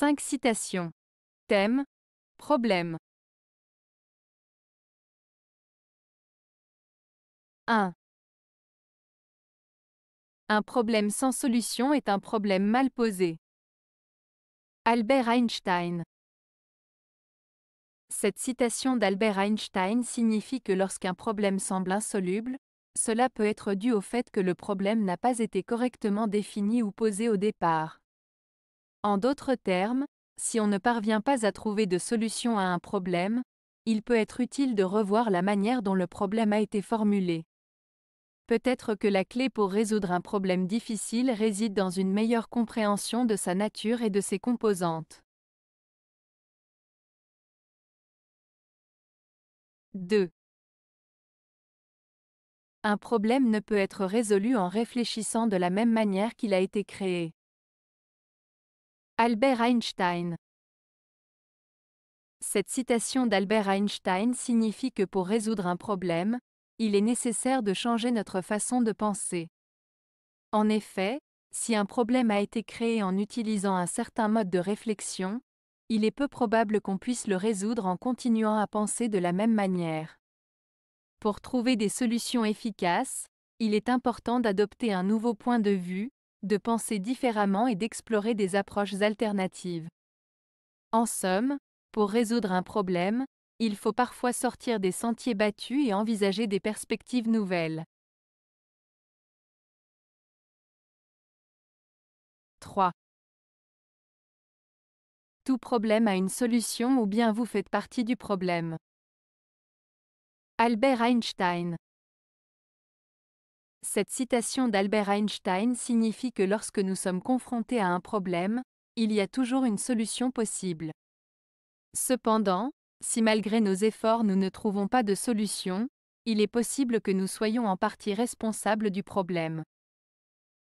5 citations. Thème Problème 1. Un problème sans solution est un problème mal posé. Albert Einstein Cette citation d'Albert Einstein signifie que lorsqu'un problème semble insoluble, cela peut être dû au fait que le problème n'a pas été correctement défini ou posé au départ. En d'autres termes, si on ne parvient pas à trouver de solution à un problème, il peut être utile de revoir la manière dont le problème a été formulé. Peut-être que la clé pour résoudre un problème difficile réside dans une meilleure compréhension de sa nature et de ses composantes. 2. Un problème ne peut être résolu en réfléchissant de la même manière qu'il a été créé. Albert Einstein Cette citation d'Albert Einstein signifie que pour résoudre un problème, il est nécessaire de changer notre façon de penser. En effet, si un problème a été créé en utilisant un certain mode de réflexion, il est peu probable qu'on puisse le résoudre en continuant à penser de la même manière. Pour trouver des solutions efficaces, il est important d'adopter un nouveau point de vue, de penser différemment et d'explorer des approches alternatives. En somme, pour résoudre un problème, il faut parfois sortir des sentiers battus et envisager des perspectives nouvelles. 3. Tout problème a une solution ou bien vous faites partie du problème. Albert Einstein cette citation d'Albert Einstein signifie que lorsque nous sommes confrontés à un problème, il y a toujours une solution possible. Cependant, si malgré nos efforts nous ne trouvons pas de solution, il est possible que nous soyons en partie responsables du problème.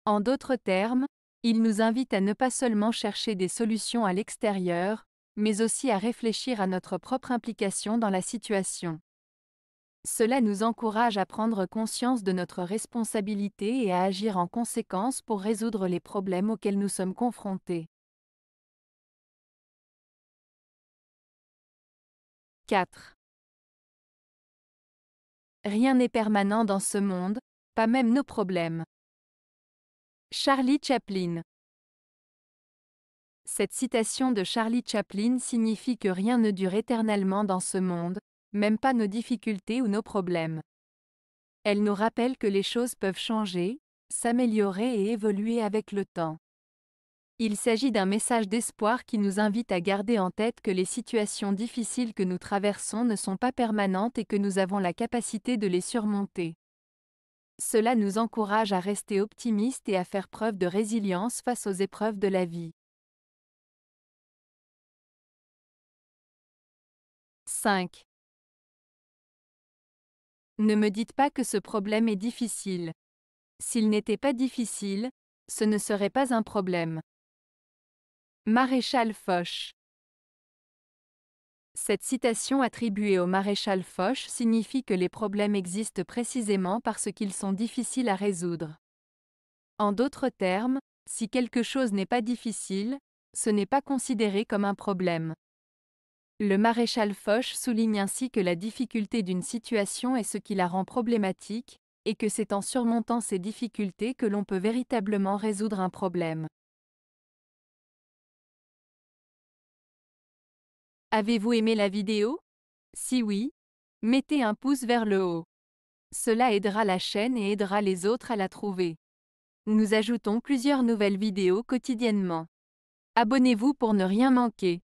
En d'autres termes, il nous invite à ne pas seulement chercher des solutions à l'extérieur, mais aussi à réfléchir à notre propre implication dans la situation. Cela nous encourage à prendre conscience de notre responsabilité et à agir en conséquence pour résoudre les problèmes auxquels nous sommes confrontés. 4. Rien n'est permanent dans ce monde, pas même nos problèmes. Charlie Chaplin Cette citation de Charlie Chaplin signifie que rien ne dure éternellement dans ce monde, même pas nos difficultés ou nos problèmes. Elle nous rappelle que les choses peuvent changer, s'améliorer et évoluer avec le temps. Il s'agit d'un message d'espoir qui nous invite à garder en tête que les situations difficiles que nous traversons ne sont pas permanentes et que nous avons la capacité de les surmonter. Cela nous encourage à rester optimistes et à faire preuve de résilience face aux épreuves de la vie. 5. Ne me dites pas que ce problème est difficile. S'il n'était pas difficile, ce ne serait pas un problème. Maréchal Foch Cette citation attribuée au maréchal Foch signifie que les problèmes existent précisément parce qu'ils sont difficiles à résoudre. En d'autres termes, si quelque chose n'est pas difficile, ce n'est pas considéré comme un problème. Le maréchal Foch souligne ainsi que la difficulté d'une situation est ce qui la rend problématique, et que c'est en surmontant ces difficultés que l'on peut véritablement résoudre un problème. Avez-vous aimé la vidéo Si oui, mettez un pouce vers le haut. Cela aidera la chaîne et aidera les autres à la trouver. Nous ajoutons plusieurs nouvelles vidéos quotidiennement. Abonnez-vous pour ne rien manquer.